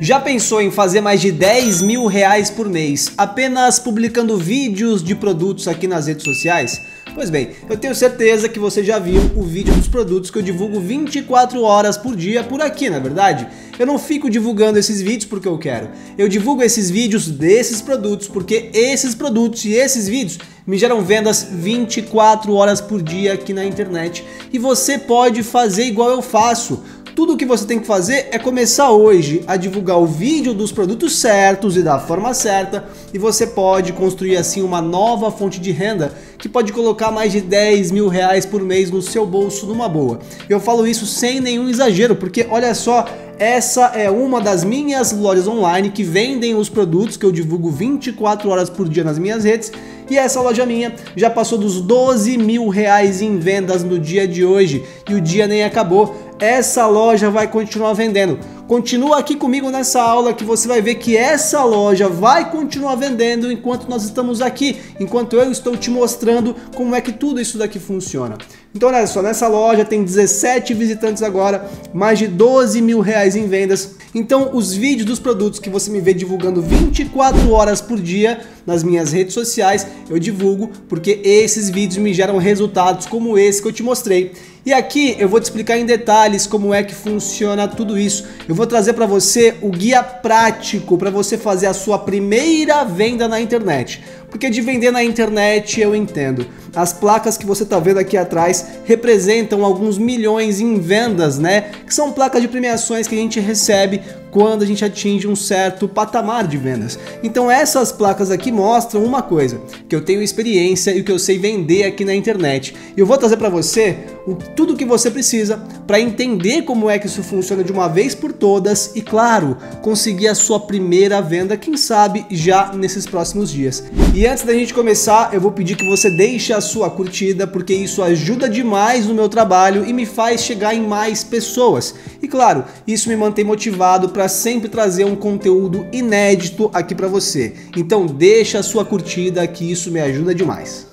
Já pensou em fazer mais de 10 mil reais por mês apenas publicando vídeos de produtos aqui nas redes sociais? Pois bem, eu tenho certeza que você já viu o vídeo dos produtos que eu divulgo 24 horas por dia por aqui, na é verdade. Eu não fico divulgando esses vídeos porque eu quero. Eu divulgo esses vídeos desses produtos porque esses produtos e esses vídeos me geram vendas 24 horas por dia aqui na internet. E você pode fazer igual eu faço tudo o que você tem que fazer é começar hoje a divulgar o vídeo dos produtos certos e da forma certa, e você pode construir assim uma nova fonte de renda que pode colocar mais de 10 mil reais por mês no seu bolso numa boa. Eu falo isso sem nenhum exagero, porque olha só, essa é uma das minhas lojas online que vendem os produtos que eu divulgo 24 horas por dia nas minhas redes. E essa loja minha já passou dos 12 mil reais em vendas no dia de hoje e o dia nem acabou essa loja vai continuar vendendo. Continua aqui comigo nessa aula que você vai ver que essa loja vai continuar vendendo enquanto nós estamos aqui, enquanto eu estou te mostrando como é que tudo isso daqui funciona. Então olha só, nessa loja tem 17 visitantes agora, mais de 12 mil reais em vendas. Então os vídeos dos produtos que você me vê divulgando 24 horas por dia nas minhas redes sociais, eu divulgo porque esses vídeos me geram resultados como esse que eu te mostrei. E aqui eu vou te explicar em detalhes como é que funciona tudo isso. Eu vou trazer para você o guia prático para você fazer a sua primeira venda na internet. Porque de vender na internet eu entendo. As placas que você está vendo aqui atrás representam alguns milhões em vendas, né? Que são placas de premiações que a gente recebe quando a gente atinge um certo patamar de vendas. Então essas placas aqui mostram uma coisa, que eu tenho experiência e o que eu sei vender aqui na internet. Eu vou trazer para você o, tudo o que você precisa para entender como é que isso funciona de uma vez por todas e claro, conseguir a sua primeira venda, quem sabe já nesses próximos dias. E e antes da gente começar, eu vou pedir que você deixe a sua curtida, porque isso ajuda demais no meu trabalho e me faz chegar em mais pessoas. E claro, isso me mantém motivado para sempre trazer um conteúdo inédito aqui para você. Então deixa a sua curtida que isso me ajuda demais.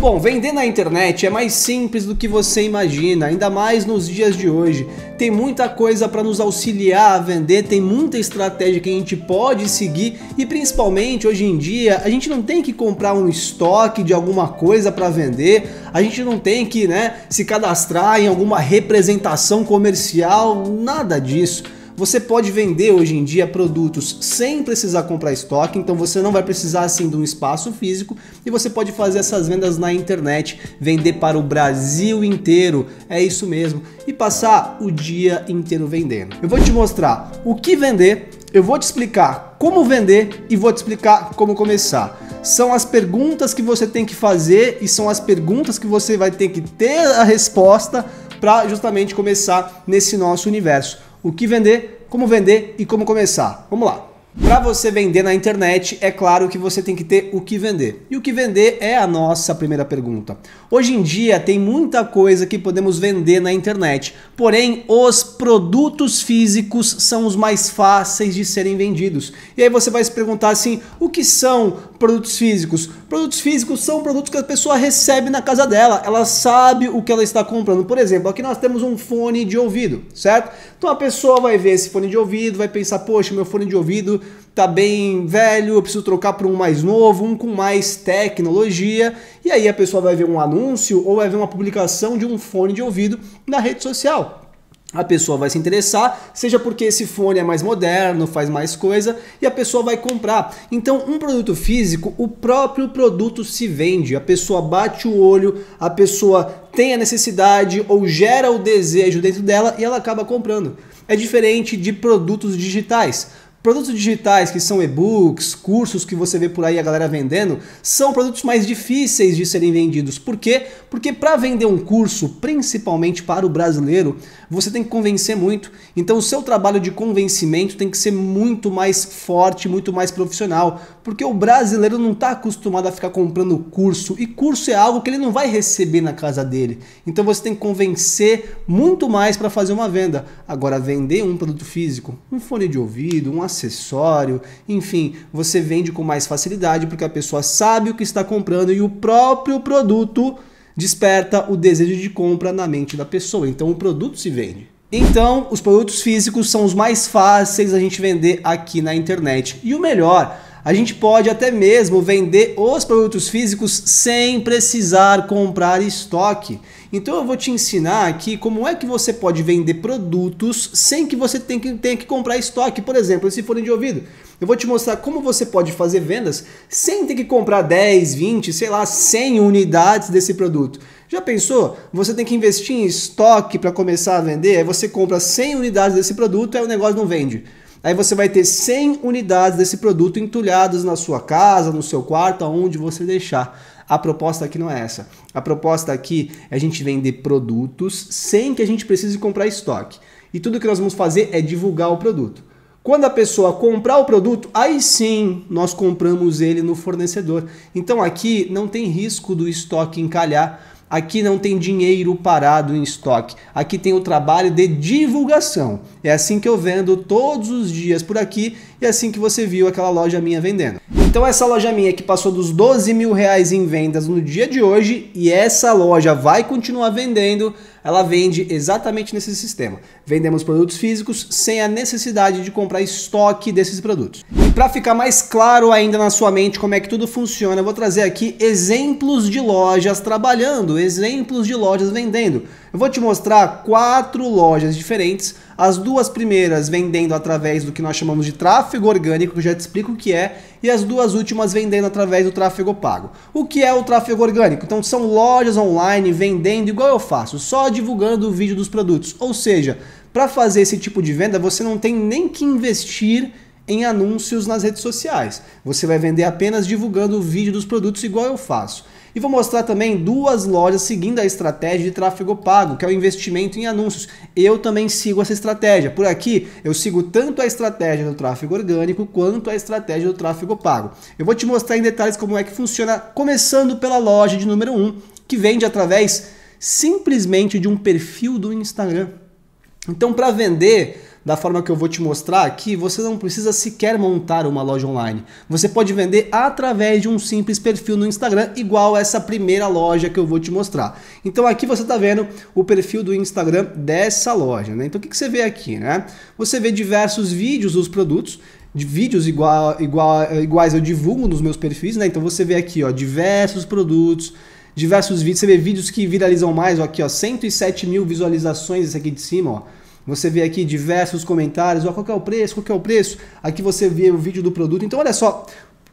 Bom, vender na internet é mais simples do que você imagina, ainda mais nos dias de hoje. Tem muita coisa para nos auxiliar a vender, tem muita estratégia que a gente pode seguir e principalmente hoje em dia a gente não tem que comprar um estoque de alguma coisa para vender, a gente não tem que né, se cadastrar em alguma representação comercial, nada disso. Você pode vender hoje em dia produtos sem precisar comprar estoque, então você não vai precisar assim de um espaço físico e você pode fazer essas vendas na internet, vender para o Brasil inteiro, é isso mesmo, e passar o dia inteiro vendendo. Eu vou te mostrar o que vender, eu vou te explicar como vender e vou te explicar como começar são as perguntas que você tem que fazer e são as perguntas que você vai ter que ter a resposta para justamente começar nesse nosso universo o que vender, como vender e como começar. Vamos lá. Para você vender na internet, é claro que você tem que ter o que vender. E o que vender é a nossa primeira pergunta. Hoje em dia tem muita coisa que podemos vender na internet, Porém, os produtos físicos são os mais fáceis de serem vendidos. E aí você vai se perguntar assim: o que são produtos físicos? Produtos físicos são produtos que a pessoa recebe na casa dela, ela sabe o que ela está comprando. Por exemplo, aqui nós temos um fone de ouvido, certo? Então a pessoa vai ver esse fone de ouvido, vai pensar: poxa, meu fone de ouvido tá bem velho, eu preciso trocar para um mais novo, um com mais tecnologia. E aí a pessoa vai ver um anúncio ou vai ver uma publicação de um fone de ouvido na rede social. A pessoa vai se interessar, seja porque esse fone é mais moderno, faz mais coisa, e a pessoa vai comprar. Então, um produto físico, o próprio produto se vende. A pessoa bate o olho, a pessoa tem a necessidade ou gera o desejo dentro dela e ela acaba comprando. É diferente de produtos digitais. Produtos digitais, que são e-books, cursos que você vê por aí a galera vendendo, são produtos mais difíceis de serem vendidos. Por quê? Porque para vender um curso, principalmente para o brasileiro, você tem que convencer muito. Então o seu trabalho de convencimento tem que ser muito mais forte, muito mais profissional, porque o brasileiro não está acostumado a ficar comprando curso e curso é algo que ele não vai receber na casa dele. Então você tem que convencer muito mais para fazer uma venda. Agora vender um produto físico, um fone de ouvido, um acessório, enfim, você vende com mais facilidade porque a pessoa sabe o que está comprando e o próprio produto desperta o desejo de compra na mente da pessoa. Então o produto se vende. Então, os produtos físicos são os mais fáceis a gente vender aqui na internet. E o melhor, a gente pode até mesmo vender os produtos físicos sem precisar comprar estoque. Então eu vou te ensinar aqui como é que você pode vender produtos sem que você tenha que, tenha que comprar estoque, por exemplo, esse fone de ouvido. Eu vou te mostrar como você pode fazer vendas sem ter que comprar 10, 20, sei lá, 100 unidades desse produto. Já pensou? Você tem que investir em estoque para começar a vender, aí você compra 100 unidades desse produto, e o negócio não vende. Aí você vai ter 100 unidades desse produto entulhadas na sua casa, no seu quarto, aonde você deixar. A proposta aqui não é essa. A proposta aqui é a gente vender produtos sem que a gente precise comprar estoque. E tudo que nós vamos fazer é divulgar o produto. Quando a pessoa comprar o produto, aí sim nós compramos ele no fornecedor. Então aqui não tem risco do estoque encalhar, aqui não tem dinheiro parado em estoque, aqui tem o trabalho de divulgação. É assim que eu vendo todos os dias por aqui e é assim que você viu aquela loja minha vendendo. Então essa loja minha que passou dos 12 mil reais em vendas no dia de hoje e essa loja vai continuar vendendo, ela vende exatamente nesse sistema. Vendemos produtos físicos sem a necessidade de comprar estoque desses produtos. E para ficar mais claro ainda na sua mente como é que tudo funciona, eu vou trazer aqui exemplos de lojas trabalhando, exemplos de lojas vendendo. Eu vou te mostrar quatro lojas diferentes as duas primeiras vendendo através do que nós chamamos de tráfego orgânico, que eu já te explico o que é, e as duas últimas vendendo através do tráfego pago. O que é o tráfego orgânico? Então são lojas online vendendo igual eu faço, só divulgando o vídeo dos produtos. Ou seja, para fazer esse tipo de venda, você não tem nem que investir em anúncios nas redes sociais. Você vai vender apenas divulgando o vídeo dos produtos igual eu faço. E vou mostrar também duas lojas seguindo a estratégia de tráfego pago, que é o investimento em anúncios. Eu também sigo essa estratégia. Por aqui, eu sigo tanto a estratégia do tráfego orgânico quanto a estratégia do tráfego pago. Eu vou te mostrar em detalhes como é que funciona, começando pela loja de número 1, um, que vende através simplesmente de um perfil do Instagram. Então, para vender, da forma que eu vou te mostrar aqui, você não precisa sequer montar uma loja online. Você pode vender através de um simples perfil no Instagram, igual essa primeira loja que eu vou te mostrar. Então aqui você está vendo o perfil do Instagram dessa loja, né? Então o que, que você vê aqui, né? Você vê diversos vídeos dos produtos, de vídeos igual, igual, iguais eu divulgo nos meus perfis, né? Então você vê aqui, ó, diversos produtos, diversos vídeos. Você vê vídeos que viralizam mais, ó, aqui, ó, 107 mil visualizações, esse aqui de cima, ó. Você vê aqui diversos comentários, ó, qual é o preço, qual é o preço. Aqui você vê o vídeo do produto. Então, olha só,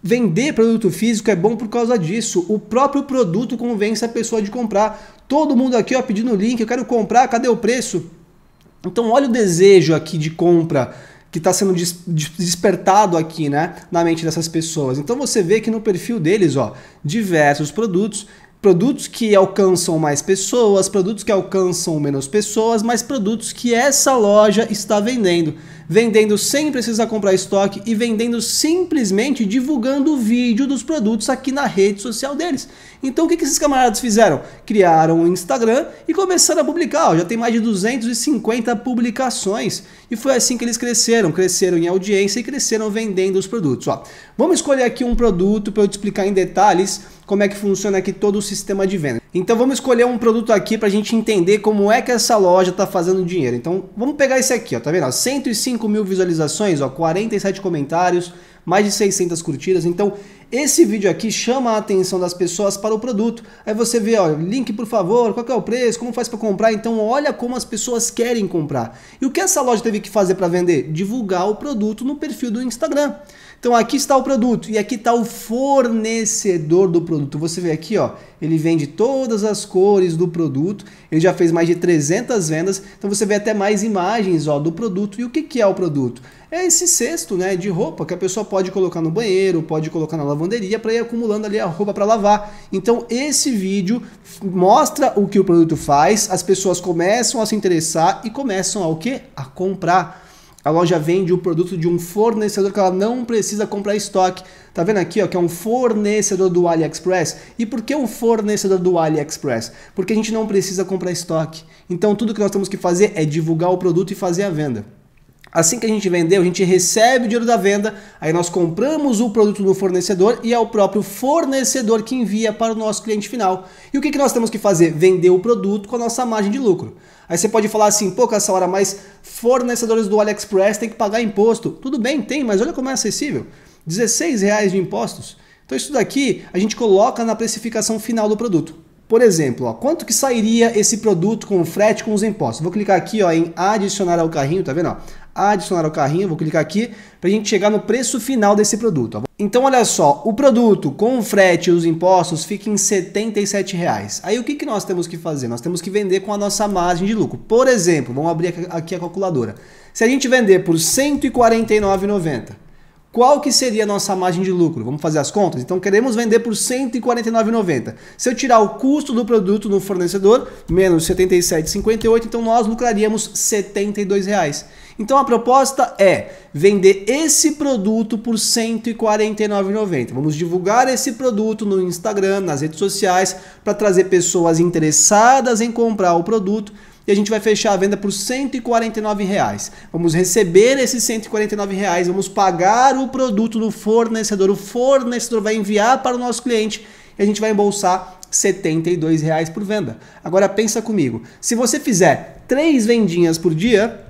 vender produto físico é bom por causa disso. O próprio produto convence a pessoa de comprar. Todo mundo aqui ó, pedindo o link, eu quero comprar, cadê o preço? Então, olha o desejo aqui de compra que está sendo despertado aqui, né, na mente dessas pessoas. Então você vê que no perfil deles, ó, diversos produtos produtos que alcançam mais pessoas, produtos que alcançam menos pessoas, mas produtos que essa loja está vendendo vendendo sem precisar comprar estoque e vendendo simplesmente divulgando o vídeo dos produtos aqui na rede social deles. Então o que, que esses camaradas fizeram? Criaram um Instagram e começaram a publicar, ó, já tem mais de 250 publicações e foi assim que eles cresceram, cresceram em audiência e cresceram vendendo os produtos. Ó. Vamos escolher aqui um produto para eu te explicar em detalhes como é que funciona aqui todo o sistema de venda. Então vamos escolher um produto aqui para a gente entender como é que essa loja está fazendo dinheiro. Então vamos pegar esse aqui, ó, tá vendo? 105 mil visualizações, ó, 47 comentários, mais de 600 curtidas. Então esse vídeo aqui chama a atenção das pessoas para o produto. Aí você vê, ó, link por favor, qual é o preço, como faz para comprar. Então olha como as pessoas querem comprar. E o que essa loja teve que fazer para vender? Divulgar o produto no perfil do Instagram. Então aqui está o produto e aqui está o fornecedor do produto. Você vê aqui, ó, ele vende todas as cores do produto. Ele já fez mais de 300 vendas. Então você vê até mais imagens, ó, do produto. E o que que é o produto? É esse cesto, né, de roupa que a pessoa pode colocar no banheiro, pode colocar na lavanderia para ir acumulando ali a roupa para lavar. Então esse vídeo mostra o que o produto faz, as pessoas começam a se interessar e começam a o que? A comprar. A loja vende o produto de um fornecedor que ela não precisa comprar estoque. Tá vendo aqui, ó, que é um fornecedor do AliExpress. E por que um fornecedor do AliExpress? Porque a gente não precisa comprar estoque. Então tudo que nós temos que fazer é divulgar o produto e fazer a venda. Assim que a gente vendeu, a gente recebe o dinheiro da venda, aí nós compramos o produto do fornecedor e é o próprio fornecedor que envia para o nosso cliente final. E o que, nós temos que fazer? Vender o produto com a nossa margem de lucro. Aí você pode falar assim, pô, hora mas fornecedores do AliExpress têm que pagar imposto. Tudo bem, tem, mas olha como é acessível. reais de impostos. Então isso daqui a gente coloca na precificação final do produto. Por exemplo, ó, quanto que sairia esse produto com frete com os impostos? Vou clicar aqui ó, em adicionar ao carrinho, tá vendo? Ó? adicionar ao carrinho, vou clicar aqui para a gente chegar no preço final desse produto. Ó. Então olha só, o produto com o frete e os impostos fica em R$ 77,00. Aí o que, que nós temos que fazer? Nós temos que vender com a nossa margem de lucro. Por exemplo, vamos abrir aqui a calculadora. Se a gente vender por R$ 149,90, qual que seria a nossa margem de lucro? Vamos fazer as contas? Então queremos vender por R$ 149,90. Se eu tirar o custo do produto no fornecedor, menos R$ 77,58, então nós lucraríamos R$ 72,00. Então a proposta é vender esse produto por R$ 149,90. Vamos divulgar esse produto no Instagram, nas redes sociais, para trazer pessoas interessadas em comprar o produto e a gente vai fechar a venda por R$ 149. Reais. Vamos receber esses R$ 149, reais, vamos pagar o produto do fornecedor. O fornecedor vai enviar para o nosso cliente e a gente vai embolsar R$ 72 reais por venda. Agora pensa comigo, se você fizer três vendinhas por dia,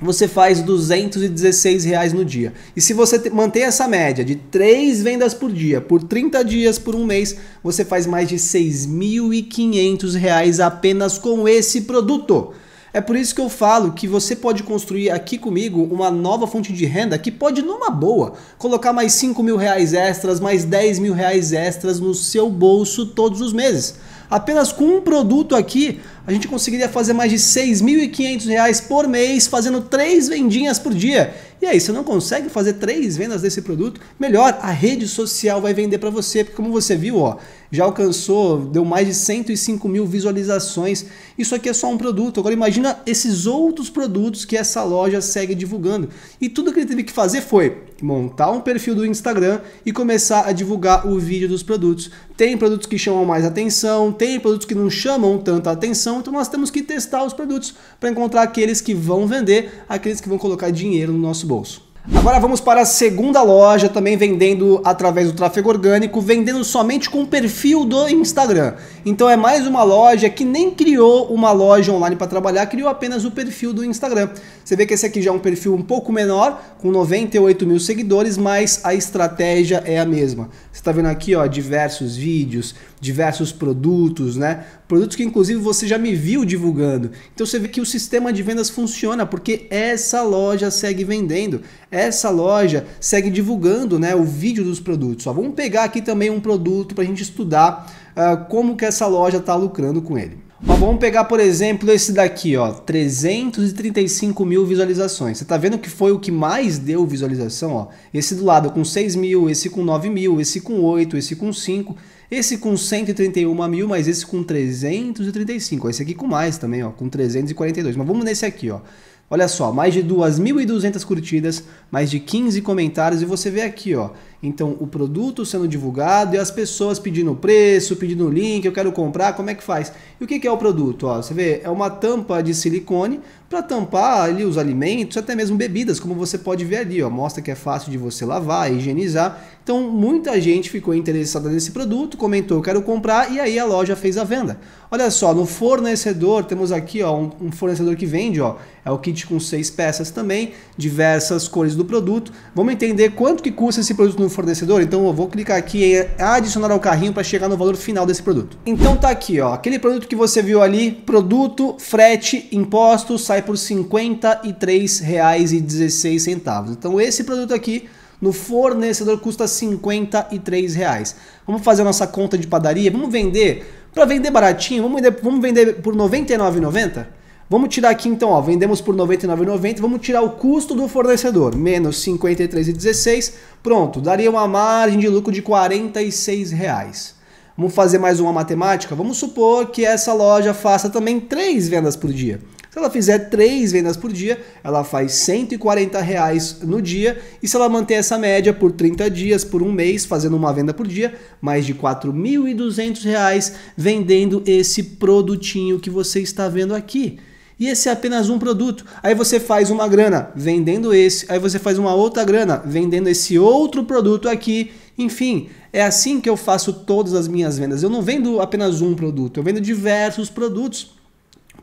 você faz 216 reais no dia. E se você manter essa média de 3 vendas por dia, por 30 dias, por um mês, você faz mais de 6.500 reais apenas com esse produto. É por isso que eu falo que você pode construir aqui comigo uma nova fonte de renda que pode, numa boa, colocar mais 5 mil reais extras, mais 10 mil reais extras no seu bolso todos os meses. Apenas com um produto aqui, a gente conseguiria fazer mais de 6.500 reais por mês fazendo três vendinhas por dia. E aí, você não consegue fazer três vendas desse produto? Melhor, a rede social vai vender para você, porque como você viu, ó, já alcançou, deu mais de 105 mil visualizações. Isso aqui é só um produto. Agora imagina esses outros produtos que essa loja segue divulgando. E tudo que ele teve que fazer foi montar um perfil do Instagram e começar a divulgar o vídeo dos produtos. Tem produtos que chamam mais atenção, tem produtos que não chamam tanto atenção então nós temos que testar os produtos para encontrar aqueles que vão vender, aqueles que vão colocar dinheiro no nosso bolso. Agora vamos para a segunda loja, também vendendo através do tráfego orgânico, vendendo somente com o perfil do Instagram. Então é mais uma loja que nem criou uma loja online para trabalhar, criou apenas o perfil do Instagram. Você vê que esse aqui já é um perfil um pouco menor, com 98 mil seguidores, mas a estratégia é a mesma. Você está vendo aqui ó, diversos vídeos, diversos produtos, né? Produtos que inclusive você já me viu divulgando. Então você vê que o sistema de vendas funciona porque essa loja segue vendendo, essa loja segue divulgando, né, o vídeo dos produtos. vamos pegar aqui também um produto para a gente estudar uh, como que essa loja está lucrando com ele. Ó, vamos pegar, por exemplo, esse daqui, ó, 335 mil visualizações. Você tá vendo que foi o que mais deu visualização? Ó? Esse do lado com 6 mil, esse com 9 mil, esse com 8, esse com 5. Esse com 131 mil, mas esse com 335. Esse aqui com mais também, ó, com 342. Mas vamos nesse aqui, ó. Olha só, mais de 2.200 curtidas, mais de 15 comentários e você vê aqui, ó, então, o produto sendo divulgado e as pessoas pedindo preço, pedindo link, eu quero comprar, como é que faz? E o que, é o produto? Ó, você vê, é uma tampa de silicone para tampar ali os alimentos, até mesmo bebidas, como você pode ver ali. Ó, mostra que é fácil de você lavar, higienizar. Então, muita gente ficou interessada nesse produto, comentou, quero comprar, e aí a loja fez a venda. Olha só, no fornecedor, temos aqui ó, um, um fornecedor que vende, ó, é o kit com seis peças também, diversas cores do produto. Vamos entender quanto que custa esse produto no fornecedor, então eu vou clicar aqui em adicionar ao carrinho para chegar no valor final desse produto. Então tá aqui, ó, aquele produto que você viu ali, produto, frete, imposto, sai por R$ 53,16. Então esse produto aqui no fornecedor custa R$ 53,00. Vamos fazer a nossa conta de padaria, vamos vender, para vender baratinho, vamos vender, vamos vender por R$ 99,90? Vamos tirar aqui então, ó, vendemos por R$ 99,90, vamos tirar o custo do fornecedor, menos R$ 53,16, pronto, daria uma margem de lucro de R$ 46. Reais. Vamos fazer mais uma matemática? Vamos supor que essa loja faça também três vendas por dia. Se ela fizer três vendas por dia, ela faz 140 reais no dia. E se ela manter essa média por 30 dias, por um mês, fazendo uma venda por dia, mais de 4.200 reais vendendo esse produtinho que você está vendo aqui. E esse é apenas um produto. Aí você faz uma grana vendendo esse, aí você faz uma outra grana vendendo esse outro produto aqui. Enfim, é assim que eu faço todas as minhas vendas. Eu não vendo apenas um produto, eu vendo diversos produtos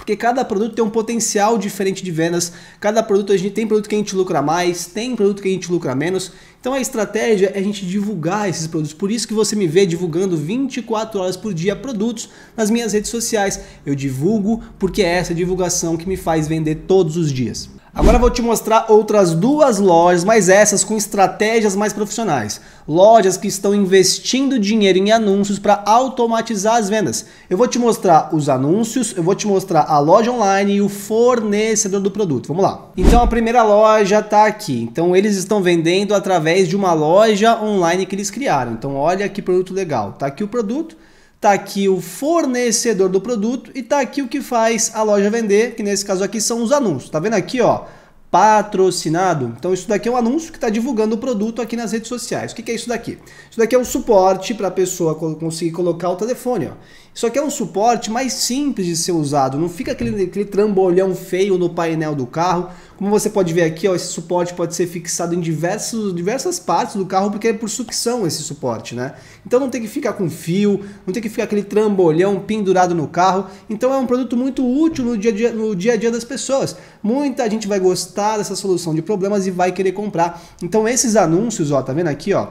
porque cada produto tem um potencial diferente de vendas, cada produto a gente tem produto que a gente lucra mais, tem produto que a gente lucra menos. Então a estratégia é a gente divulgar esses produtos. Por isso que você me vê divulgando 24 horas por dia produtos nas minhas redes sociais. Eu divulgo porque é essa divulgação que me faz vender todos os dias. Agora vou te mostrar outras duas lojas, mas essas com estratégias mais profissionais. Lojas que estão investindo dinheiro em anúncios para automatizar as vendas. Eu vou te mostrar os anúncios, eu vou te mostrar a loja online e o fornecedor do produto. Vamos lá. Então a primeira loja está aqui. Então eles estão vendendo através de uma loja online que eles criaram. Então olha que produto legal. Está aqui o produto tá aqui o fornecedor do produto e tá aqui o que faz a loja vender, que nesse caso aqui são os anúncios. Tá vendo aqui, ó? Patrocinado. Então isso daqui é um anúncio que está divulgando o produto aqui nas redes sociais. O que, que é isso daqui? Isso daqui é um suporte para a pessoa conseguir colocar o telefone. Ó. Isso aqui é um suporte mais simples de ser usado, não fica aquele, aquele trambolhão feio no painel do carro. Como você pode ver aqui, ó, esse suporte pode ser fixado em diversos, diversas partes do carro, porque é por sucção esse suporte, né? Então não tem que ficar com fio, não tem que ficar aquele trambolhão pendurado no carro. Então é um produto muito útil no dia a dia, no dia, a dia das pessoas. Muita gente vai gostar dessa solução de problemas e vai querer comprar. Então esses anúncios, ó, tá vendo aqui, ó?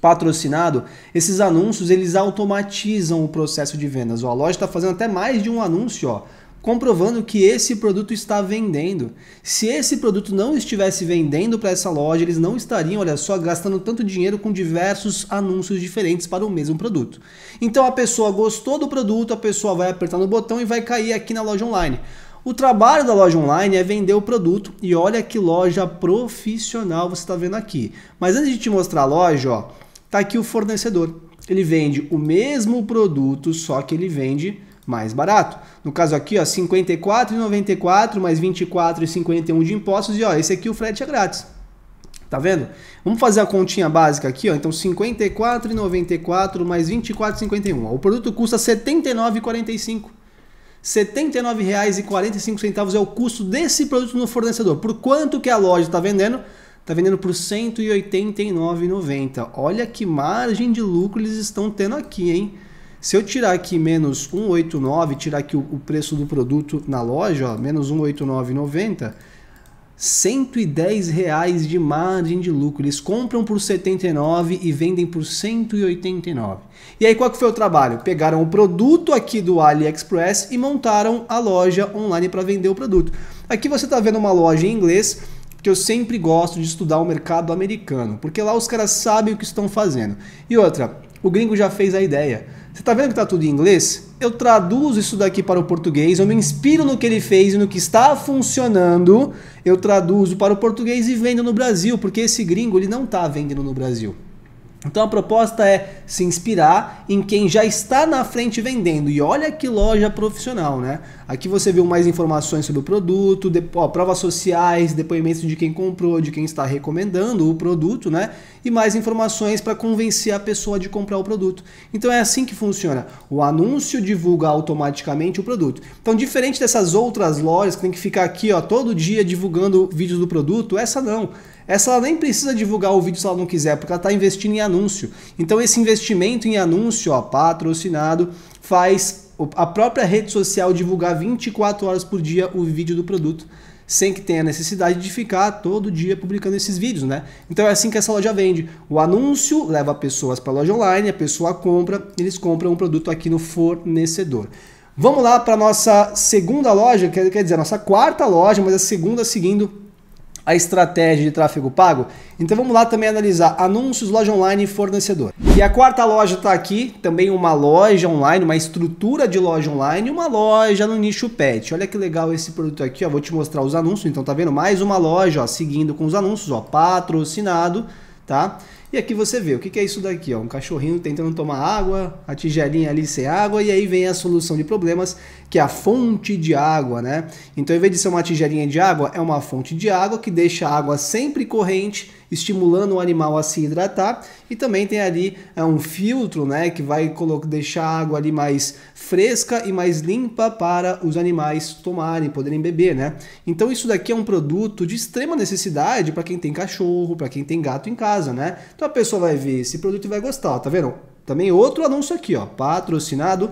patrocinado, esses anúncios eles automatizam o processo de vendas. Ó, a loja está fazendo até mais de um anúncio, ó, comprovando que esse produto está vendendo. Se esse produto não estivesse vendendo para essa loja, eles não estariam, olha só, gastando tanto dinheiro com diversos anúncios diferentes para o mesmo produto. Então a pessoa gostou do produto, a pessoa vai apertar no botão e vai cair aqui na loja online. O trabalho da loja online é vender o produto e olha que loja profissional você está vendo aqui. Mas antes de te mostrar a loja, ó, Está aqui o fornecedor. Ele vende o mesmo produto, só que ele vende mais barato. No caso aqui, ó, 54,94 mais 24,51 de impostos e ó, esse aqui o frete é grátis. Tá vendo? Vamos fazer a continha básica aqui, ó. Então 54,94 mais 24,51. O produto custa 79,45. R$ 79,45 é o custo desse produto no fornecedor. Por quanto que a loja está vendendo? está vendendo por R$ 189,90. Olha que margem de lucro eles estão tendo aqui, hein? Se eu tirar aqui menos 189, tirar aqui o, preço do produto na loja, ó, menos 189,90, 110 reais de margem de lucro. Eles compram por 79 e vendem por 189. E aí qual que foi o trabalho? Pegaram o produto aqui do AliExpress e montaram a loja online para vender o produto. Aqui você está vendo uma loja em inglês porque eu sempre gosto de estudar o mercado americano, porque lá os caras sabem o que estão fazendo. E outra, o gringo já fez a ideia. Você está vendo que está tudo em inglês? Eu traduzo isso daqui para o português, eu me inspiro no que ele fez e no que está funcionando, eu traduzo para o português e vendo no Brasil, porque esse gringo ele não está vendendo no Brasil. Então a proposta é se inspirar em quem já está na frente vendendo. E olha que loja profissional, né? Aqui você viu mais informações sobre o produto, ó, provas sociais, depoimentos de quem comprou, de quem está recomendando o produto, né? E mais informações para convencer a pessoa de comprar o produto. Então é assim que funciona. O anúncio divulga automaticamente o produto. Então, diferente dessas outras lojas que tem que ficar aqui ó, todo dia divulgando vídeos do produto, essa não essa ela nem precisa divulgar o vídeo se ela não quiser, porque ela está investindo em anúncio. Então esse investimento em anúncio, ó, patrocinado, faz a própria rede social divulgar 24 horas por dia o vídeo do produto, sem que tenha necessidade de ficar todo dia publicando esses vídeos, né? Então é assim que essa loja vende. O anúncio leva pessoas para a loja online, a pessoa compra, eles compram um produto aqui no fornecedor. Vamos lá para nossa segunda loja, quer dizer, nossa quarta loja, mas a segunda seguindo a estratégia de tráfego pago? Então vamos lá também analisar anúncios, loja online e fornecedor. E a quarta loja está aqui, também uma loja online, uma estrutura de loja online, uma loja no nicho pet. Olha que legal esse produto aqui, ó, vou te mostrar os anúncios, então tá vendo? Mais uma loja, ó, seguindo com os anúncios, ó, patrocinado, tá? E aqui você vê, o que, é isso daqui? Ó? Um cachorrinho tentando tomar água, a tigelinha ali sem água, e aí vem a solução de problemas que é a fonte de água, né? Então, em vez de ser uma tigelinha de água, é uma fonte de água que deixa a água sempre corrente, estimulando o animal a se hidratar. E também tem ali é, um filtro, né, que vai deixar a água ali mais fresca e mais limpa para os animais tomarem, poderem beber, né? Então, isso daqui é um produto de extrema necessidade para quem tem cachorro, para quem tem gato em casa, né? Então, a pessoa vai ver esse produto e vai gostar, ó, tá vendo? Também outro anúncio aqui, ó, patrocinado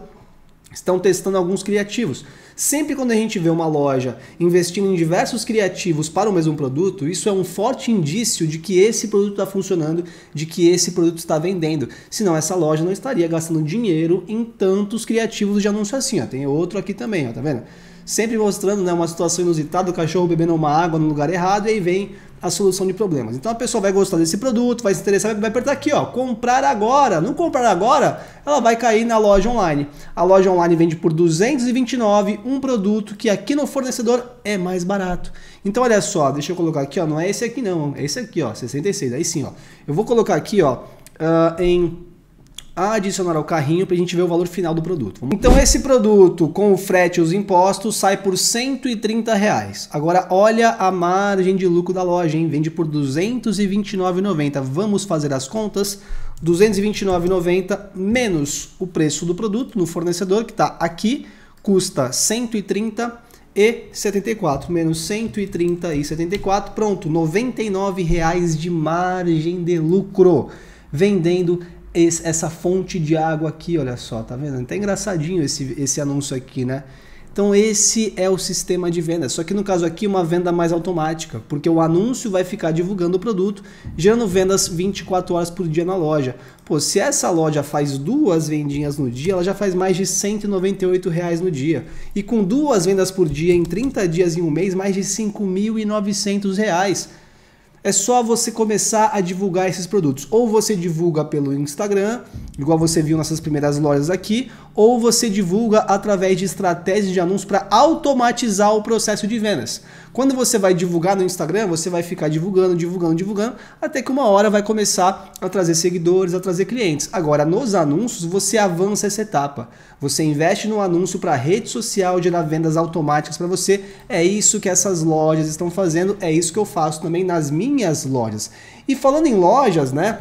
estão testando alguns criativos. Sempre quando a gente vê uma loja investindo em diversos criativos para o mesmo produto, isso é um forte indício de que esse produto está funcionando, de que esse produto está vendendo. Senão essa loja não estaria gastando dinheiro em tantos criativos de anúncio assim. Ó. Tem outro aqui também, ó, tá vendo? Sempre mostrando né, uma situação inusitada, o cachorro bebendo uma água no lugar errado, e aí vem a solução de problemas. Então a pessoa vai gostar desse produto, vai se interessar, vai apertar aqui, ó, comprar agora. Não comprar agora, ela vai cair na loja online. A loja online vende por 229 um produto que aqui no fornecedor é mais barato. Então olha só, deixa eu colocar aqui, ó, não é esse aqui não, é esse aqui, ó, 66. Aí sim, ó. Eu vou colocar aqui, ó, uh, em adicionar ao carrinho para a gente ver o valor final do produto. Então esse produto com o frete e os impostos sai por 130 reais. Agora olha a margem de lucro da loja, hein? vende por 229,90. Vamos fazer as contas. 229,90 menos o preço do produto no fornecedor que está aqui custa 130 e 74 menos 130 e 74 pronto 99 reais de margem de lucro vendendo esse, essa fonte de água aqui, olha só, tá vendo? Tá engraçadinho esse, esse anúncio aqui, né? Então esse é o sistema de venda, só que no caso aqui uma venda mais automática, porque o anúncio vai ficar divulgando o produto, gerando vendas 24 horas por dia na loja. Pô, se essa loja faz duas vendinhas no dia, ela já faz mais de 198 reais no dia. E com duas vendas por dia em 30 dias em um mês, mais de 5.900 reais é só você começar a divulgar esses produtos. Ou você divulga pelo Instagram, igual você viu nessas primeiras lojas aqui, ou você divulga através de estratégias de anúncios para automatizar o processo de vendas. Quando você vai divulgar no Instagram, você vai ficar divulgando, divulgando, divulgando, até que uma hora vai começar a trazer seguidores, a trazer clientes. Agora, nos anúncios, você avança essa etapa. Você investe no anúncio para rede social gerar vendas automáticas para você. É isso que essas lojas estão fazendo, é isso que eu faço também nas minhas lojas. E falando em lojas, né?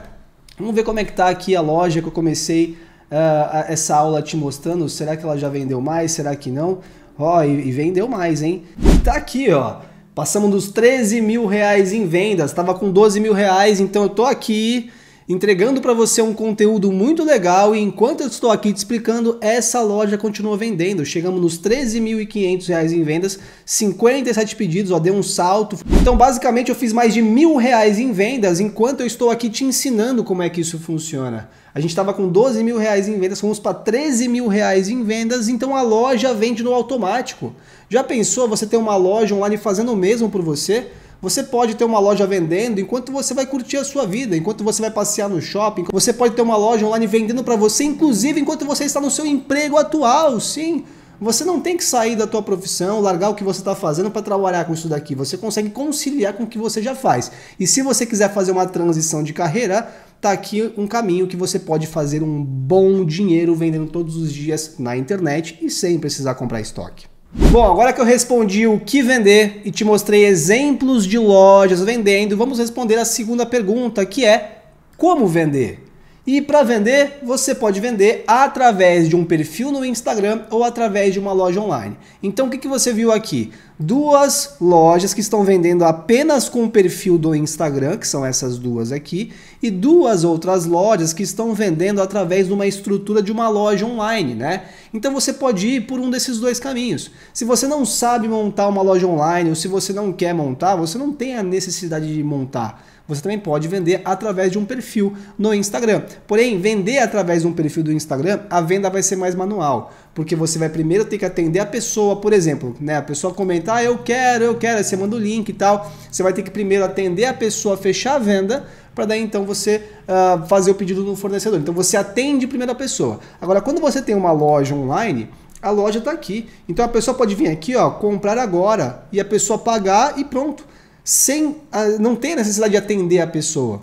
Vamos ver como é que tá aqui a loja que eu comecei uh, essa aula te mostrando, será que ela já vendeu mais, será que não? Ó, oh, e, e, vendeu mais, hein? E tá aqui, ó. Passamos dos 13 mil reais em vendas, tava com 12 mil reais, então eu tô aqui entregando para você um conteúdo muito legal e enquanto eu estou aqui te explicando, essa loja continua vendendo. Chegamos nos 13.500 reais em vendas, 57 pedidos, ó, deu um salto. Então basicamente eu fiz mais de mil reais em vendas enquanto eu estou aqui te ensinando como é que isso funciona. A gente estava com 12 mil reais em vendas, fomos para 13 mil reais em vendas, então a loja vende no automático. Já pensou você ter uma loja online fazendo o mesmo por você? Você pode ter uma loja vendendo enquanto você vai curtir a sua vida, enquanto você vai passear no shopping. Você pode ter uma loja online vendendo para você, inclusive enquanto você está no seu emprego atual, sim. Você não tem que sair da tua profissão, largar o que você está fazendo para trabalhar com isso daqui. Você consegue conciliar com o que você já faz. E se você quiser fazer uma transição de carreira, tá aqui um caminho que você pode fazer um bom dinheiro vendendo todos os dias na internet e sem precisar comprar estoque. Bom, agora que eu respondi o que vender e te mostrei exemplos de lojas vendendo, vamos responder a segunda pergunta, que é como vender? E para vender, você pode vender através de um perfil no Instagram ou através de uma loja online. Então, o que, que você viu aqui? duas lojas que estão vendendo apenas com o perfil do Instagram, que são essas duas aqui, e duas outras lojas que estão vendendo através de uma estrutura de uma loja online, né? Então você pode ir por um desses dois caminhos. Se você não sabe montar uma loja online ou se você não quer montar, você não tem a necessidade de montar. Você também pode vender através de um perfil no Instagram. Porém, vender através de um perfil do Instagram, a venda vai ser mais manual porque você vai primeiro ter que atender a pessoa, por exemplo, né? A pessoa comentar, ah, eu quero, eu quero, você manda o link e tal. Você vai ter que primeiro atender a pessoa, fechar a venda, para daí então você uh, fazer o pedido no fornecedor. Então você atende primeiro a pessoa. Agora, quando você tem uma loja online, a loja está aqui. Então a pessoa pode vir aqui, ó, comprar agora e a pessoa pagar e pronto. Sem, uh, não tem necessidade de atender a pessoa.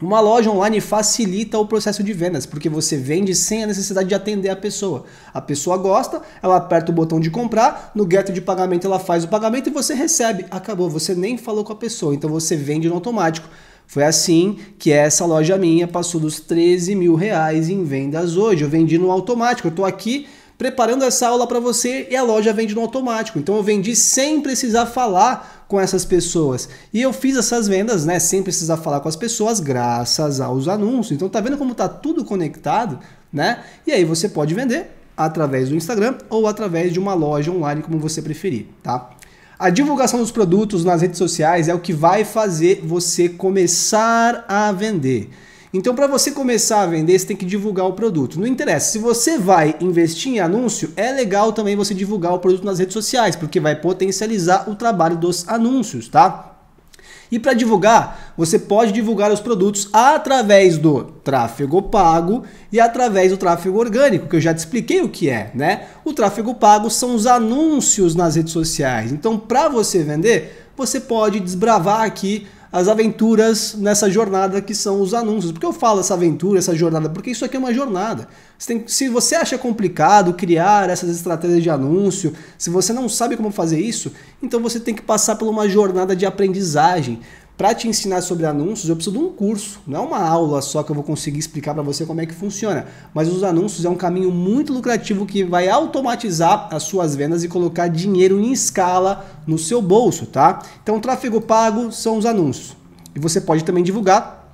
Uma loja online facilita o processo de vendas, porque você vende sem a necessidade de atender a pessoa. A pessoa gosta, ela aperta o botão de comprar, no gueto de pagamento ela faz o pagamento e você recebe. Acabou, você nem falou com a pessoa, então você vende no automático. Foi assim que essa loja minha passou dos 13 mil reais em vendas hoje. Eu vendi no automático, eu estou aqui preparando essa aula para você e a loja vende no automático. Então eu vendi sem precisar falar com essas pessoas. E eu fiz essas vendas, né, sem precisar falar com as pessoas, graças aos anúncios. Então tá vendo como tá tudo conectado, né? E aí você pode vender através do Instagram ou através de uma loja online como você preferir, tá? A divulgação dos produtos nas redes sociais é o que vai fazer você começar a vender. Então, para você começar a vender, você tem que divulgar o produto. Não interessa. Se você vai investir em anúncio, é legal também você divulgar o produto nas redes sociais, porque vai potencializar o trabalho dos anúncios, tá? E para divulgar, você pode divulgar os produtos através do tráfego pago e através do tráfego orgânico, que eu já te expliquei o que é, né? O tráfego pago são os anúncios nas redes sociais. Então, para você vender, você pode desbravar aqui as aventuras nessa jornada que são os anúncios. Por que eu falo essa aventura, essa jornada? Porque isso aqui é uma jornada. Você tem, se você acha complicado criar essas estratégias de anúncio, se você não sabe como fazer isso, então você tem que passar por uma jornada de aprendizagem para te ensinar sobre anúncios, eu preciso de um curso, não é uma aula só que eu vou conseguir explicar para você como é que funciona. Mas os anúncios é um caminho muito lucrativo que vai automatizar as suas vendas e colocar dinheiro em escala no seu bolso, tá? Então, tráfego pago são os anúncios. E você pode também divulgar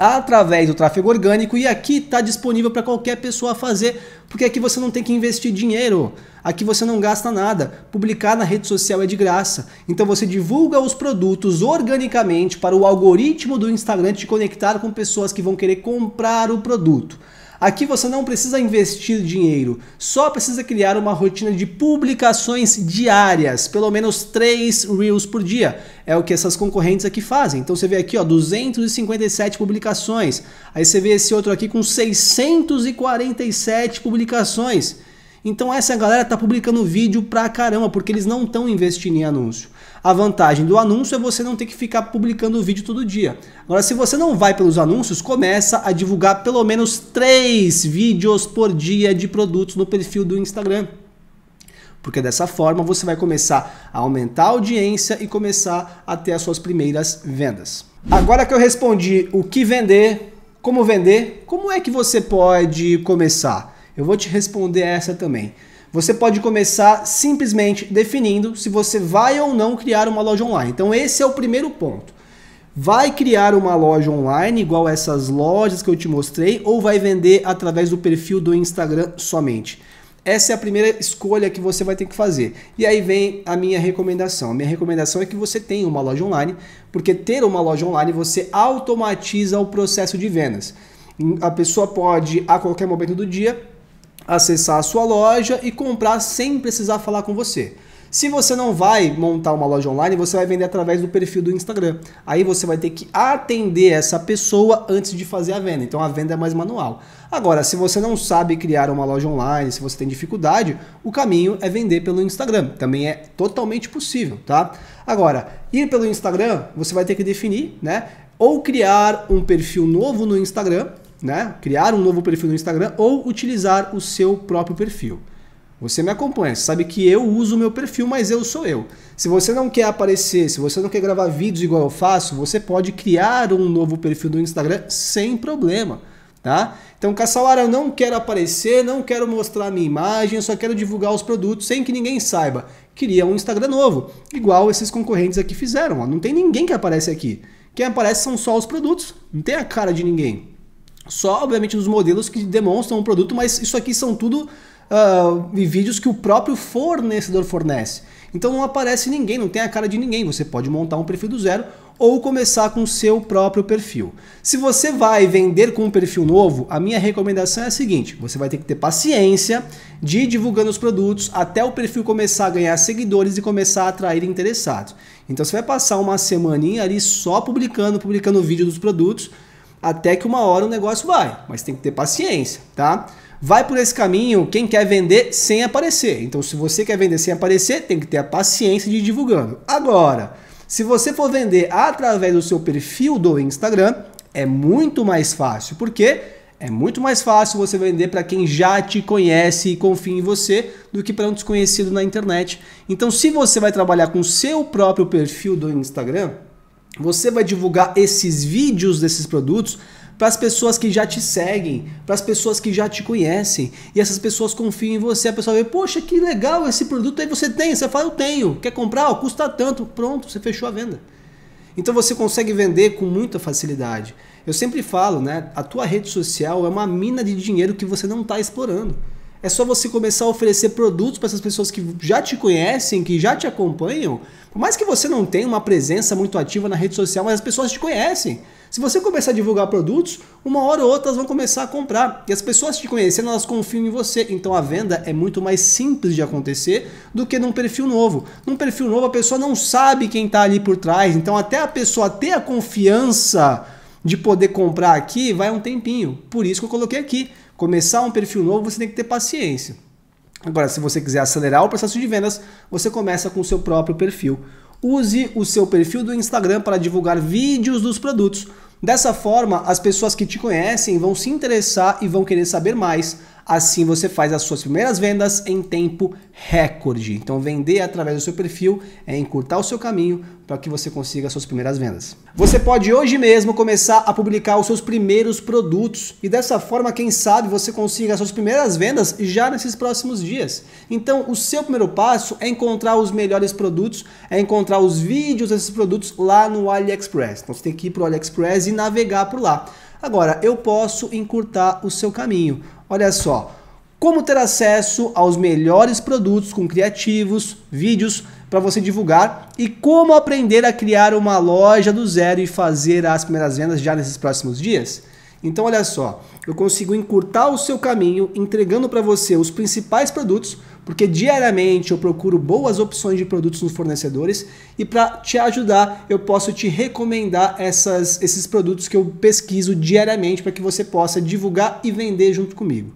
através do tráfego orgânico e aqui está disponível para qualquer pessoa fazer, porque aqui você não tem que investir dinheiro, aqui você não gasta nada, publicar na rede social é de graça. Então você divulga os produtos organicamente para o algoritmo do Instagram te conectar com pessoas que vão querer comprar o produto. Aqui você não precisa investir dinheiro, só precisa criar uma rotina de publicações diárias, pelo menos 3 reels por dia. É o que essas concorrentes aqui fazem. Então você vê aqui, ó, 257 publicações. Aí você vê esse outro aqui com 647 publicações. Então essa galera tá publicando vídeo pra caramba, porque eles não estão investindo em anúncio. A vantagem do anúncio é você não ter que ficar publicando o vídeo todo dia. Agora, se você não vai pelos anúncios, começa a divulgar pelo menos três vídeos por dia de produtos no perfil do Instagram. Porque dessa forma você vai começar a aumentar a audiência e começar a ter as suas primeiras vendas. Agora que eu respondi o que vender, como vender, como é que você pode começar? Eu vou te responder essa também. Você pode começar simplesmente definindo se você vai ou não criar uma loja online. Então, esse é o primeiro ponto. Vai criar uma loja online igual essas lojas que eu te mostrei ou vai vender através do perfil do Instagram somente? Essa é a primeira escolha que você vai ter que fazer. E aí vem a minha recomendação. A minha recomendação é que você tenha uma loja online, porque ter uma loja online você automatiza o processo de vendas. A pessoa pode, a qualquer momento do dia, acessar a sua loja e comprar sem precisar falar com você. Se você não vai montar uma loja online, você vai vender através do perfil do Instagram. Aí você vai ter que atender essa pessoa antes de fazer a venda. Então a venda é mais manual. Agora, se você não sabe criar uma loja online, se você tem dificuldade, o caminho é vender pelo Instagram. Também é totalmente possível, tá? Agora, ir pelo Instagram, você vai ter que definir, né? Ou criar um perfil novo no Instagram né? criar um novo perfil no Instagram ou utilizar o seu próprio perfil. Você me acompanha, sabe que eu uso o meu perfil, mas eu sou eu. Se você não quer aparecer, se você não quer gravar vídeos igual eu faço, você pode criar um novo perfil no Instagram sem problema, tá? Então, Caçalara, eu não quero aparecer, não quero mostrar a minha imagem, eu só quero divulgar os produtos sem que ninguém saiba. Cria um Instagram novo, igual esses concorrentes aqui fizeram, ó. Não tem ninguém que aparece aqui. Quem aparece são só os produtos, não tem a cara de ninguém só, obviamente, nos modelos que demonstram o produto, mas isso aqui são tudo uh, vídeos que o próprio fornecedor fornece. Então não aparece ninguém, não tem a cara de ninguém. Você pode montar um perfil do zero ou começar com o seu próprio perfil. Se você vai vender com um perfil novo, a minha recomendação é a seguinte: você vai ter que ter paciência de ir divulgando os produtos até o perfil começar a ganhar seguidores e começar a atrair interessados. Então você vai passar uma semaninha ali só publicando, publicando vídeo dos produtos até que uma hora o negócio vai, mas tem que ter paciência, tá? Vai por esse caminho quem quer vender sem aparecer. Então, se você quer vender sem aparecer, tem que ter a paciência de ir divulgando. Agora, se você for vender através do seu perfil do Instagram, é muito mais fácil, porque é muito mais fácil você vender para quem já te conhece e confia em você do que para um desconhecido na internet. Então, se você vai trabalhar com o seu próprio perfil do Instagram, você vai divulgar esses vídeos desses produtos para as pessoas que já te seguem, para as pessoas que já te conhecem, e essas pessoas confiam em você, a pessoa vê, poxa, que legal esse produto aí você tem, você fala, eu tenho, quer comprar? Oh, custa tanto, pronto, você fechou a venda. Então você consegue vender com muita facilidade. Eu sempre falo, né? A tua rede social é uma mina de dinheiro que você não está explorando. É só você começar a oferecer produtos para essas pessoas que já te conhecem, que já te acompanham. Por mais que você não tenha uma presença muito ativa na rede social, mas as pessoas te conhecem. Se você começar a divulgar produtos, uma hora ou outra elas vão começar a comprar. E as pessoas te conhecendo, elas confiam em você. Então a venda é muito mais simples de acontecer do que num perfil novo. Num perfil novo, a pessoa não sabe quem está ali por trás. Então, até a pessoa ter a confiança de poder comprar aqui, vai um tempinho. Por isso que eu coloquei aqui começar um perfil novo, você tem que ter paciência. Agora, se você quiser acelerar o processo de vendas, você começa com o seu próprio perfil. Use o seu perfil do Instagram para divulgar vídeos dos produtos. Dessa forma, as pessoas que te conhecem vão se interessar e vão querer saber mais. Assim você faz as suas primeiras vendas em tempo recorde. Então vender através do seu perfil é encurtar o seu caminho para que você consiga as suas primeiras vendas. Você pode hoje mesmo começar a publicar os seus primeiros produtos e dessa forma, quem sabe, você consiga as suas primeiras vendas já nesses próximos dias. Então, o seu primeiro passo é encontrar os melhores produtos, é encontrar os vídeos desses produtos lá no AliExpress. Então, você tem que ir para o AliExpress e navegar por lá. Agora, eu posso encurtar o seu caminho. Olha só, como ter acesso aos melhores produtos com criativos, vídeos para você divulgar e como aprender a criar uma loja do zero e fazer as primeiras vendas já nesses próximos dias? Então, olha só, eu consigo encurtar o seu caminho entregando para você os principais produtos, porque diariamente eu procuro boas opções de produtos nos fornecedores e para te ajudar eu posso te recomendar essas, esses produtos que eu pesquiso diariamente para que você possa divulgar e vender junto comigo.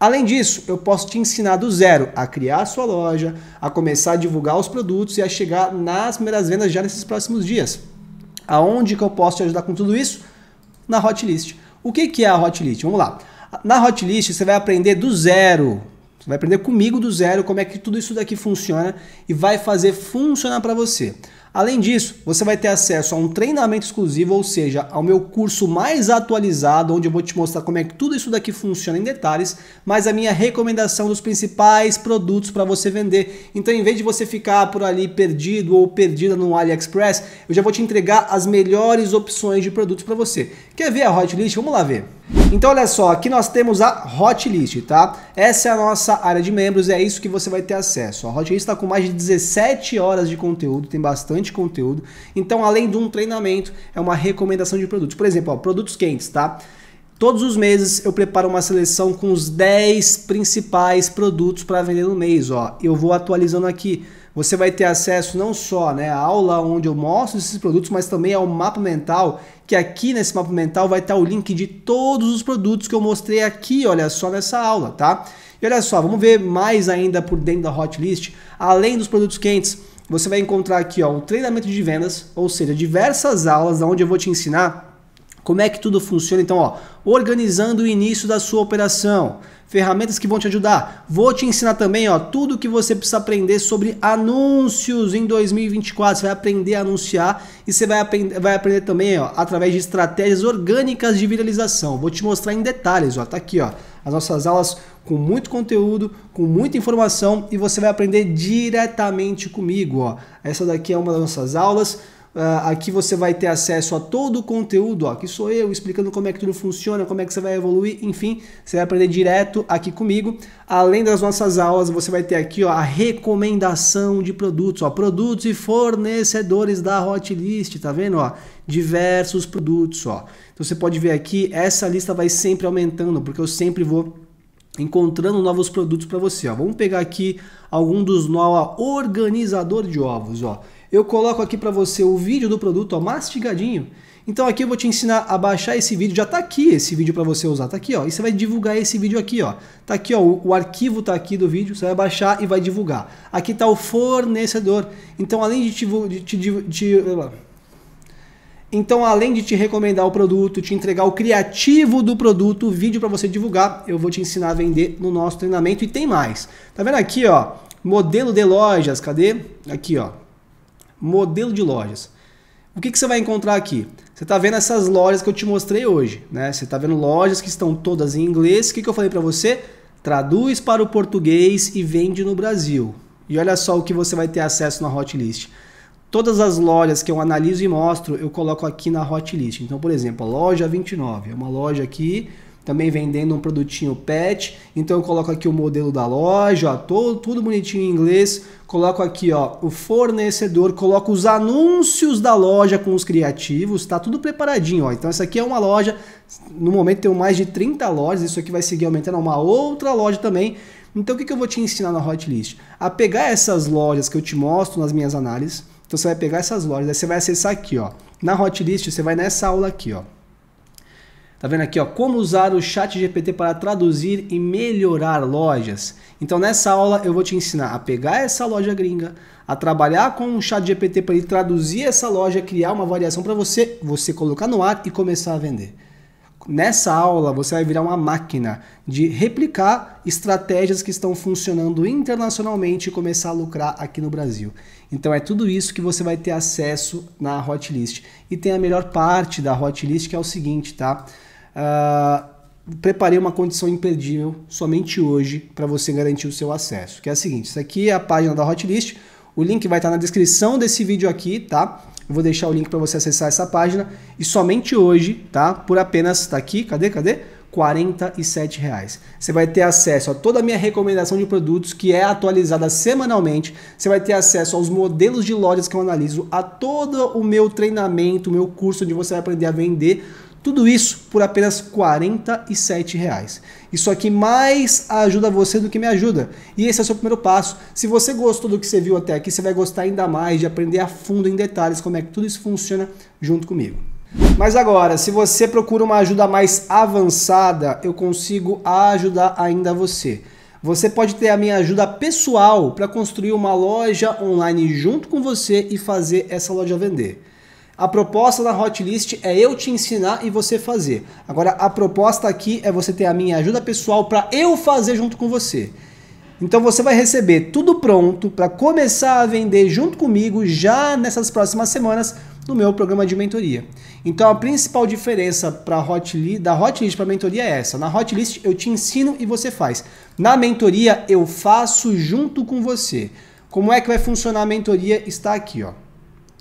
Além disso, eu posso te ensinar do zero a criar a sua loja, a começar a divulgar os produtos e a chegar nas primeiras vendas já nesses próximos dias. Aonde que eu posso te ajudar com tudo isso? Na hotlist. O que, que é a hotlist? Vamos lá. Na hotlist você vai aprender do zero. Você vai aprender comigo do zero como é que tudo isso daqui funciona e vai fazer funcionar para você. Além disso, você vai ter acesso a um treinamento exclusivo, ou seja, ao meu curso mais atualizado, onde eu vou te mostrar como é que tudo isso daqui funciona em detalhes, mas a minha recomendação dos principais produtos para você vender. Então, em vez de você ficar por ali perdido ou perdida no AliExpress, eu já vou te entregar as melhores opções de produtos para você. Quer ver a hotlist? Vamos lá ver. Então olha só, aqui nós temos a hotlist, tá? Essa é a nossa área de membros e é isso que você vai ter acesso. A hotlist está com mais de 17 horas de conteúdo, tem bastante conteúdo. Então além de um treinamento, é uma recomendação de produtos. Por exemplo, ó, produtos quentes, tá? Todos os meses eu preparo uma seleção com os 10 principais produtos para vender no mês, ó. Eu vou atualizando aqui você vai ter acesso não só né, à aula onde eu mostro esses produtos, mas também ao mapa mental, que aqui nesse mapa mental vai estar o link de todos os produtos que eu mostrei aqui, olha só, nessa aula, tá? E olha só, vamos ver mais ainda por dentro da hot list, além dos produtos quentes, você vai encontrar aqui ó, o treinamento de vendas, ou seja, diversas aulas onde eu vou te ensinar como é que tudo funciona? Então, ó, organizando o início da sua operação, ferramentas que vão te ajudar. Vou te ensinar também, ó, tudo que você precisa aprender sobre anúncios em 2024. Você vai aprender a anunciar e você vai, aprend vai aprender também, ó, através de estratégias orgânicas de viralização. Vou te mostrar em detalhes, ó, tá aqui, ó, as nossas aulas com muito conteúdo, com muita informação e você vai aprender diretamente comigo, ó. Essa daqui é uma das nossas aulas ah, aqui você vai ter acesso a todo o conteúdo, ó, aqui sou eu explicando como é que tudo funciona, como é que você vai evoluir, enfim, você vai aprender direto aqui comigo. Além das nossas aulas, você vai ter aqui ó, a recomendação de produtos, ó, produtos e fornecedores da hotlist, tá vendo? Ó, diversos produtos, ó. Então você pode ver aqui, essa lista vai sempre aumentando, porque eu sempre vou encontrando novos produtos para você. Ó. Vamos pegar aqui algum dos novos organizador de ovos, ó eu coloco aqui para você o vídeo do produto ó, mastigadinho. Então aqui eu vou te ensinar a baixar esse vídeo, já está aqui esse vídeo para você usar, está aqui ó, e você vai divulgar esse vídeo aqui ó, tá aqui ó, o, o arquivo está aqui do vídeo, você vai baixar e vai divulgar. Aqui está o fornecedor, então além de te, te, então, além de te recomendar o produto, te entregar o criativo do produto, o vídeo para você divulgar, eu vou te ensinar a vender no nosso treinamento e tem mais. Tá vendo aqui, ó? Modelo de lojas, cadê? Aqui, ó modelo de lojas. O que, que você vai encontrar aqui? Você está vendo essas lojas que eu te mostrei hoje, né? Você está vendo lojas que estão todas em inglês. O que, que eu falei para você? Traduz para o português e vende no Brasil. E olha só o que você vai ter acesso na hotlist. Todas as lojas que eu analiso e mostro, eu coloco aqui na hotlist. Então, por exemplo, a loja 29 é uma loja aqui também vendendo um produtinho pet. Então eu coloco aqui o modelo da loja, ó, todo, tudo bonitinho em inglês. Coloco aqui ó, o fornecedor, coloco os anúncios da loja com os criativos, tá tudo preparadinho. Ó. Então essa aqui é uma loja, no momento tem mais de 30 lojas, isso aqui vai seguir aumentando uma outra loja também. Então o que, que eu vou te ensinar na hotlist? A pegar essas lojas que eu te mostro nas minhas análises, então você vai pegar essas lojas, aí você vai acessar aqui ó, na hotlist você vai nessa aula aqui ó, Tá vendo aqui, ó, como usar o chat GPT para traduzir e melhorar lojas. Então nessa aula eu vou te ensinar a pegar essa loja gringa, a trabalhar com o chat GPT para ele traduzir essa loja, criar uma variação para você, você colocar no ar e começar a vender. Nessa aula você vai virar uma máquina de replicar estratégias que estão funcionando internacionalmente e começar a lucrar aqui no Brasil. Então é tudo isso que você vai ter acesso na hotlist. E tem a melhor parte da hotlist que é o seguinte, tá? Ah, preparei uma condição imperdível somente hoje para você garantir o seu acesso, que é a seguinte, isso aqui é a página da hotlist, o link vai estar tá na descrição desse vídeo aqui, tá? Eu vou deixar o link para você acessar essa página e somente hoje, tá? Por apenas, tá aqui, cadê, cadê? R$ reais. Você vai ter acesso a toda a minha recomendação de produtos que é atualizada semanalmente. Você vai ter acesso aos modelos de lojas que eu analiso, a todo o meu treinamento, o meu curso onde você vai aprender a vender tudo isso por apenas R$ reais. Isso aqui mais ajuda você do que me ajuda. E esse é o seu primeiro passo. Se você gostou do que você viu até aqui, você vai gostar ainda mais de aprender a fundo em detalhes como é que tudo isso funciona junto comigo. Mas agora, se você procura uma ajuda mais avançada, eu consigo ajudar ainda você. Você pode ter a minha ajuda pessoal para construir uma loja online junto com você e fazer essa loja vender. A proposta da hotlist é eu te ensinar e você fazer. Agora, a proposta aqui é você ter a minha ajuda pessoal para eu fazer junto com você. Então você vai receber tudo pronto para começar a vender junto comigo já nessas próximas semanas no meu programa de mentoria. Então a principal diferença para hot da hotlist para a mentoria é essa. Na hotlist eu te ensino e você faz. Na mentoria eu faço junto com você. Como é que vai funcionar a mentoria? Está aqui, ó.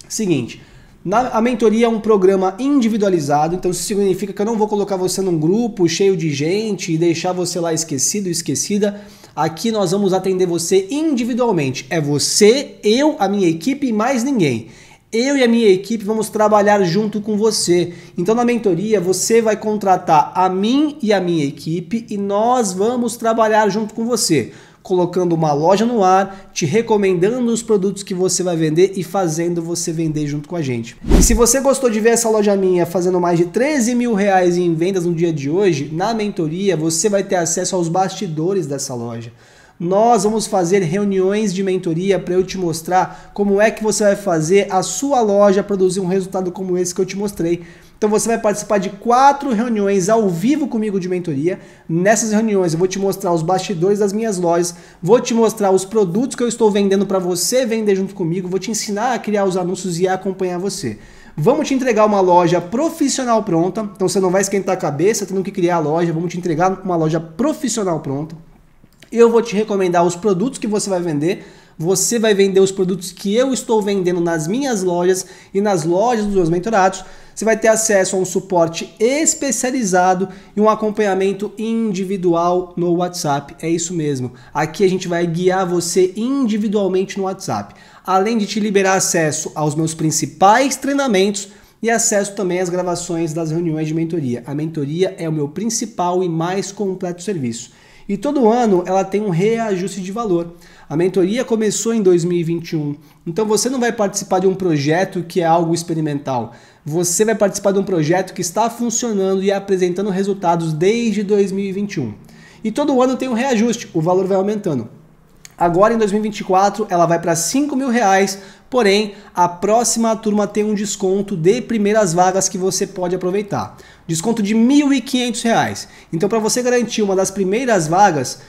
Seguinte, na, a mentoria é um programa individualizado, então isso significa que eu não vou colocar você num grupo cheio de gente e deixar você lá esquecido, esquecida. Aqui nós vamos atender você individualmente. É você, eu, a minha equipe e mais ninguém. Eu e a minha equipe vamos trabalhar junto com você. Então, na mentoria, você vai contratar a mim e a minha equipe e nós vamos trabalhar junto com você colocando uma loja no ar, te recomendando os produtos que você vai vender e fazendo você vender junto com a gente. E se você gostou de ver essa loja minha fazendo mais de 13 mil reais em vendas no dia de hoje, na mentoria você vai ter acesso aos bastidores dessa loja. Nós vamos fazer reuniões de mentoria para eu te mostrar como é que você vai fazer a sua loja produzir um resultado como esse que eu te mostrei. Então você vai participar de quatro reuniões ao vivo comigo de mentoria. Nessas reuniões eu vou te mostrar os bastidores das minhas lojas, vou te mostrar os produtos que eu estou vendendo para você vender junto comigo, vou te ensinar a criar os anúncios e a acompanhar você. Vamos te entregar uma loja profissional pronta, então você não vai esquentar a cabeça tendo que criar a loja, vamos te entregar uma loja profissional pronta. Eu vou te recomendar os produtos que você vai vender você vai vender os produtos que eu estou vendendo nas minhas lojas e nas lojas dos meus mentorados. Você vai ter acesso a um suporte especializado e um acompanhamento individual no WhatsApp. É isso mesmo. Aqui a gente vai guiar você individualmente no WhatsApp, além de te liberar acesso aos meus principais treinamentos e acesso também às gravações das reuniões de mentoria. A mentoria é o meu principal e mais completo serviço. E todo ano ela tem um reajuste de valor. A mentoria começou em 2021. Então você não vai participar de um projeto que é algo experimental. Você vai participar de um projeto que está funcionando e apresentando resultados desde 2021. E todo ano tem um reajuste, o valor vai aumentando. Agora em 2024 ela vai para 5 mil reais, porém a próxima turma tem um desconto de primeiras vagas que você pode aproveitar. Desconto de R$ 1.500. Então para você garantir uma das primeiras vagas,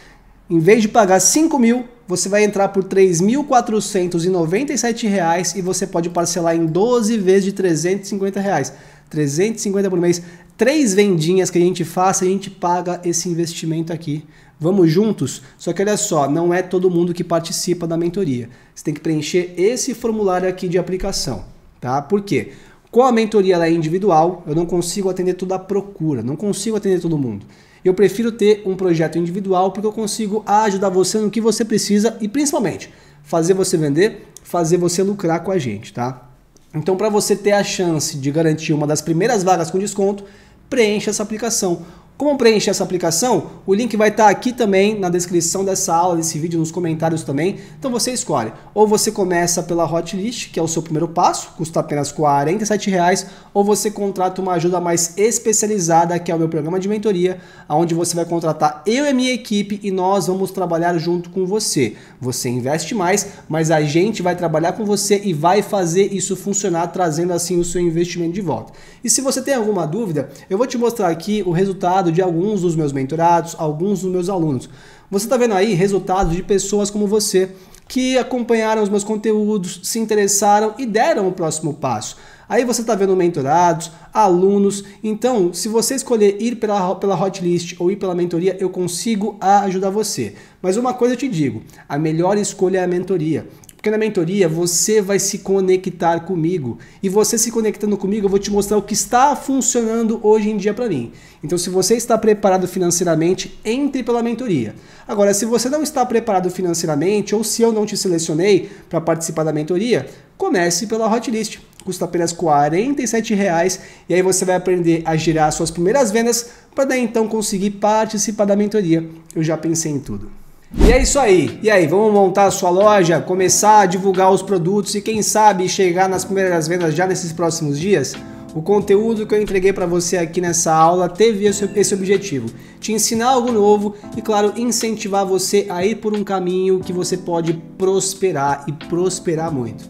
em vez de pagar 5 mil, você vai entrar por R$ 3.497 e você pode parcelar em 12 vezes de R$ 350. Reais. 350 por mês, três vendinhas que a gente faça, a gente paga esse investimento aqui. Vamos juntos? Só que olha só, não é todo mundo que participa da mentoria. Você tem que preencher esse formulário aqui de aplicação, tá? Por quê? Com a mentoria ela é individual, eu não consigo atender toda a procura, não consigo atender todo mundo. Eu prefiro ter um projeto individual porque eu consigo ajudar você no que você precisa e principalmente fazer você vender, fazer você lucrar com a gente, tá? Então, para você ter a chance de garantir uma das primeiras vagas com desconto, preencha essa aplicação. Como preencher essa aplicação? O link vai estar tá aqui também na descrição dessa aula, desse vídeo, nos comentários também. Então você escolhe. Ou você começa pela hotlist, que é o seu primeiro passo, custa apenas R$ 47,00, ou você contrata uma ajuda mais especializada, que é o meu programa de mentoria, onde você vai contratar eu e minha equipe e nós vamos trabalhar junto com você. Você investe mais, mas a gente vai trabalhar com você e vai fazer isso funcionar, trazendo assim o seu investimento de volta. E se você tem alguma dúvida, eu vou te mostrar aqui o resultado de alguns dos meus mentorados, alguns dos meus alunos. Você está vendo aí resultados de pessoas como você que acompanharam os meus conteúdos, se interessaram e deram o próximo passo. Aí você está vendo mentorados, alunos. Então, se você escolher ir pela, pela hotlist ou ir pela mentoria, eu consigo ajudar você. Mas uma coisa eu te digo: a melhor escolha é a mentoria. Porque na mentoria você vai se conectar comigo. E você se conectando comigo, eu vou te mostrar o que está funcionando hoje em dia para mim. Então, se você está preparado financeiramente, entre pela mentoria. Agora, se você não está preparado financeiramente, ou se eu não te selecionei para participar da mentoria, comece pela hotlist. Custa apenas R$ reais e aí você vai aprender a gerar suas primeiras vendas para daí então conseguir participar da mentoria. Eu já pensei em tudo. E é isso aí. E aí, vamos montar a sua loja, começar a divulgar os produtos e quem sabe chegar nas primeiras vendas já nesses próximos dias? O conteúdo que eu entreguei para você aqui nessa aula teve esse objetivo: te ensinar algo novo e, claro, incentivar você a ir por um caminho que você pode prosperar e prosperar muito.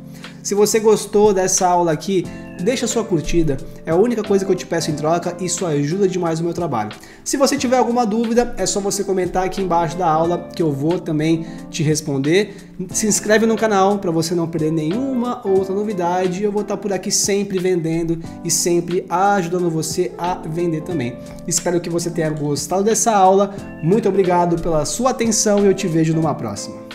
Se você gostou dessa aula aqui, deixa sua curtida. É a única coisa que eu te peço em troca, isso ajuda demais o meu trabalho. Se você tiver alguma dúvida, é só você comentar aqui embaixo da aula que eu vou também te responder. Se inscreve no canal para você não perder nenhuma outra novidade. Eu vou estar tá por aqui sempre vendendo e sempre ajudando você a vender também. Espero que você tenha gostado dessa aula. Muito obrigado pela sua atenção e eu te vejo numa próxima.